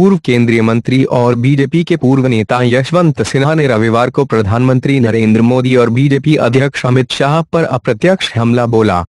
पूर्व केंद्रीय मंत्री और बीजेपी के पूर्व नेता यशवंत सिन्हा ने रविवार को प्रधानमंत्री नरेंद्र मोदी और बीजेपी अध्यक्ष अमित शाह पर अप्रत्यक्ष हमला बोला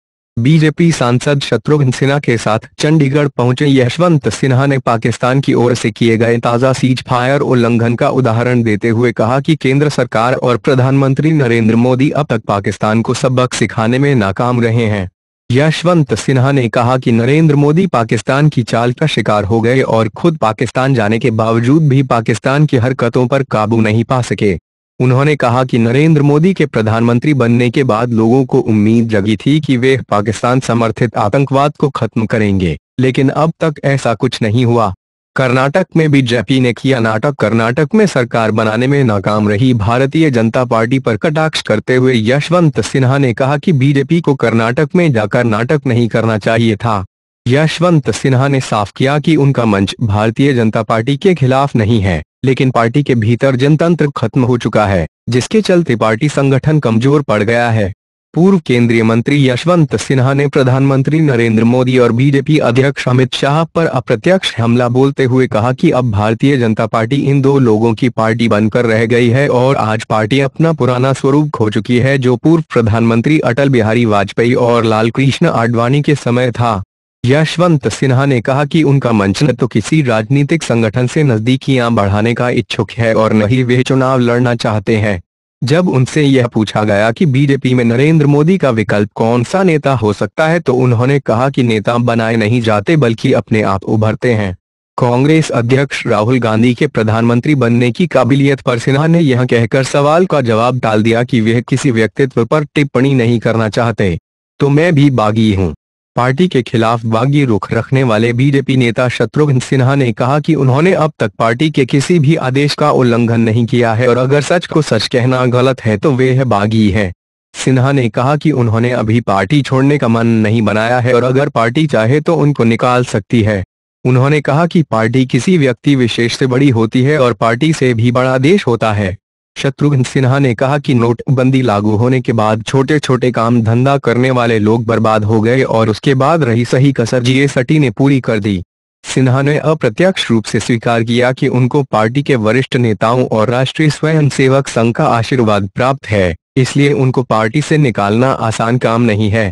बीजेपी सांसद शत्रुघ्न सिन्हा के साथ चंडीगढ़ पहुंचे यशवंत सिन्हा ने पाकिस्तान की ओर से किए गए ताज़ा सीज फायर उल्लंघन का उदाहरण देते हुए कहा कि केंद्र सरकार और प्रधानमंत्री नरेंद्र मोदी अब तक पाकिस्तान को सबक सिखाने में नाकाम रहे हैं यशवंत सिन्हा ने कहा कि नरेंद्र मोदी पाकिस्तान की चाल का शिकार हो गए और खुद पाकिस्तान जाने के बावजूद भी पाकिस्तान की हरकतों पर काबू नहीं पा सके उन्होंने कहा कि नरेंद्र मोदी के प्रधानमंत्री बनने के बाद लोगों को उम्मीद जगी थी कि वे पाकिस्तान समर्थित आतंकवाद को खत्म करेंगे लेकिन अब तक ऐसा कुछ नहीं हुआ कर्नाटक में बीजेपी ने किया नाटक कर्नाटक में सरकार बनाने में नाकाम रही भारतीय जनता पार्टी पर कटाक्ष करते हुए यशवंत सिन्हा ने कहा कि बीजेपी को कर्नाटक में जाकर नाटक नहीं करना चाहिए था यशवंत सिन्हा ने साफ किया कि उनका मंच भारतीय जनता पार्टी के खिलाफ नहीं है लेकिन पार्टी के भीतर जनतंत्र खत्म हो चुका है जिसके चलते पार्टी संगठन कमजोर पड़ गया है पूर्व केंद्रीय मंत्री यशवंत सिन्हा ने प्रधानमंत्री नरेंद्र मोदी और बीजेपी अध्यक्ष अमित शाह पर अप्रत्यक्ष हमला बोलते हुए कहा कि अब भारतीय जनता पार्टी इन दो लोगों की पार्टी बनकर रह गई है और आज पार्टी अपना पुराना स्वरूप खो चुकी है जो पूर्व प्रधानमंत्री अटल बिहारी वाजपेयी और लालकृष्ण आडवाणी के समय था यशवंत सिन्हा ने कहा कि उनका मंच न तो किसी राजनीतिक संगठन से नजदीकियां बढ़ाने का इच्छुक है और न ही वे चुनाव लड़ना चाहते हैं जब उनसे यह पूछा गया कि बीजेपी में नरेंद्र मोदी का विकल्प कौन सा नेता हो सकता है तो उन्होंने कहा कि नेता बनाए नहीं जाते बल्कि अपने आप उभरते हैं कांग्रेस अध्यक्ष राहुल गांधी के प्रधानमंत्री बनने की काबिलियत पर सिन्हा ने यह कहकर सवाल का जवाब डाल दिया कि वह किसी व्यक्तित्व पर टिप्पणी नहीं करना चाहते तो मैं भी बागी हूँ पार्टी के खिलाफ बागी रुख रखने वाले बीजेपी नेता शत्रुघ्न सिन्हा ने कहा कि उन्होंने अब तक पार्टी के किसी भी आदेश का उल्लंघन नहीं किया है और अगर सच को सच कहना गलत है तो वे है बागी है सिन्हा ने कहा कि उन्होंने अभी पार्टी छोड़ने का मन नहीं बनाया है और अगर पार्टी चाहे तो उनको निकाल सकती है उन्होंने कहा कि पार्टी किसी व्यक्ति विशेष से बड़ी होती है और पार्टी से भी बड़ा देश होता है शत्रुघ्न सिन्हा ने कहा कि नोटबंदी लागू होने के बाद छोटे छोटे काम धंधा करने वाले लोग बर्बाद हो गए और उसके बाद रही सही कसर सटी ने पूरी कर दी सिन्हा ने अप्रत्यक्ष रूप से स्वीकार किया कि उनको पार्टी के वरिष्ठ नेताओं और राष्ट्रीय स्वयंसेवक संघ का आशीर्वाद प्राप्त है इसलिए उनको पार्टी से निकालना आसान काम नहीं है